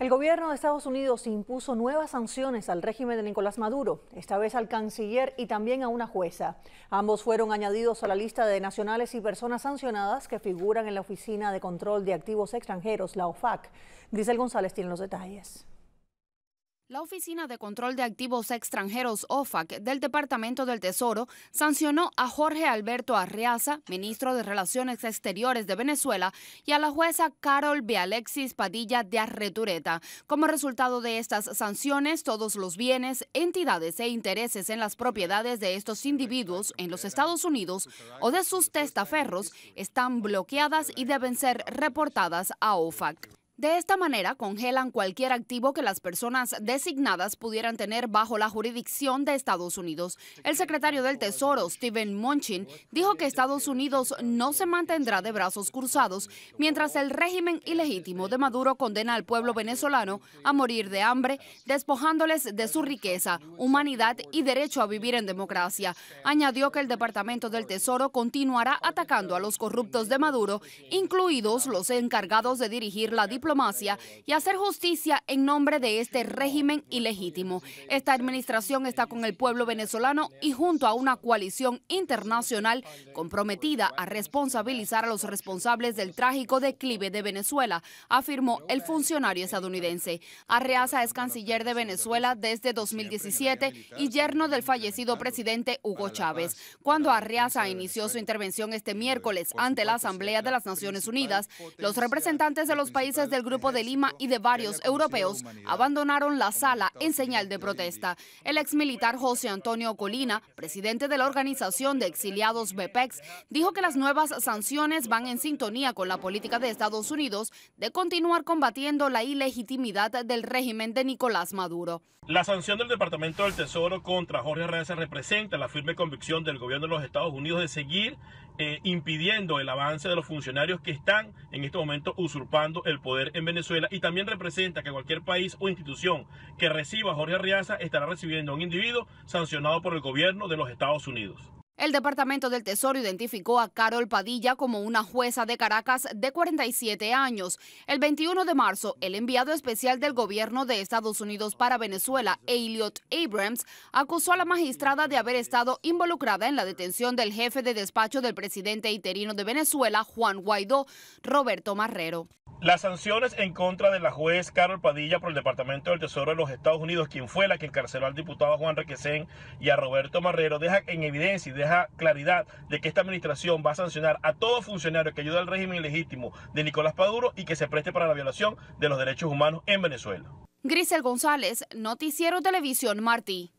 El gobierno de Estados Unidos impuso nuevas sanciones al régimen de Nicolás Maduro, esta vez al canciller y también a una jueza. Ambos fueron añadidos a la lista de nacionales y personas sancionadas que figuran en la Oficina de Control de Activos Extranjeros, la OFAC. Grisel González tiene los detalles. La Oficina de Control de Activos Extranjeros, OFAC, del Departamento del Tesoro, sancionó a Jorge Alberto Arriaza, ministro de Relaciones Exteriores de Venezuela, y a la jueza Carol Alexis Padilla de Arretureta. Como resultado de estas sanciones, todos los bienes, entidades e intereses en las propiedades de estos individuos en los Estados Unidos o de sus testaferros están bloqueadas y deben ser reportadas a OFAC. De esta manera, congelan cualquier activo que las personas designadas pudieran tener bajo la jurisdicción de Estados Unidos. El secretario del Tesoro, Steven Mnuchin, dijo que Estados Unidos no se mantendrá de brazos cruzados mientras el régimen ilegítimo de Maduro condena al pueblo venezolano a morir de hambre, despojándoles de su riqueza, humanidad y derecho a vivir en democracia. Añadió que el Departamento del Tesoro continuará atacando a los corruptos de Maduro, incluidos los encargados de dirigir la diplomacia diplomacia y hacer justicia en nombre de este régimen ilegítimo. Esta administración está con el pueblo venezolano y junto a una coalición internacional comprometida a responsabilizar a los responsables del trágico declive de Venezuela, afirmó el funcionario estadounidense. Arreaza es canciller de Venezuela desde 2017 y yerno del fallecido presidente Hugo Chávez. Cuando Arreaza inició su intervención este miércoles ante la Asamblea de las Naciones Unidas, los representantes de los países de el Grupo de Lima y de varios europeos abandonaron la sala en señal de protesta. El exmilitar José Antonio Colina, presidente de la organización de exiliados BPEX, dijo que las nuevas sanciones van en sintonía con la política de Estados Unidos de continuar combatiendo la ilegitimidad del régimen de Nicolás Maduro. La sanción del Departamento del Tesoro contra Jorge Reyes representa la firme convicción del gobierno de los Estados Unidos de seguir eh, impidiendo el avance de los funcionarios que están en este momento usurpando el poder en Venezuela y también representa que cualquier país o institución que reciba a Jorge Arriaza estará recibiendo a un individuo sancionado por el gobierno de los Estados Unidos. El Departamento del Tesoro identificó a Carol Padilla como una jueza de Caracas de 47 años. El 21 de marzo, el enviado especial del gobierno de Estados Unidos para Venezuela, Elliot Abrams, acusó a la magistrada de haber estado involucrada en la detención del jefe de despacho del presidente interino de Venezuela, Juan Guaidó, Roberto Marrero. Las sanciones en contra de la juez Carol Padilla por el Departamento del Tesoro de los Estados Unidos, quien fue la que encarceló al diputado Juan Requesén y a Roberto Marrero, deja en evidencia y deja claridad de que esta administración va a sancionar a todo funcionario que ayuda al régimen ilegítimo de Nicolás Paduro y que se preste para la violación de los derechos humanos en Venezuela. Grisel González, Noticiero Televisión Martí.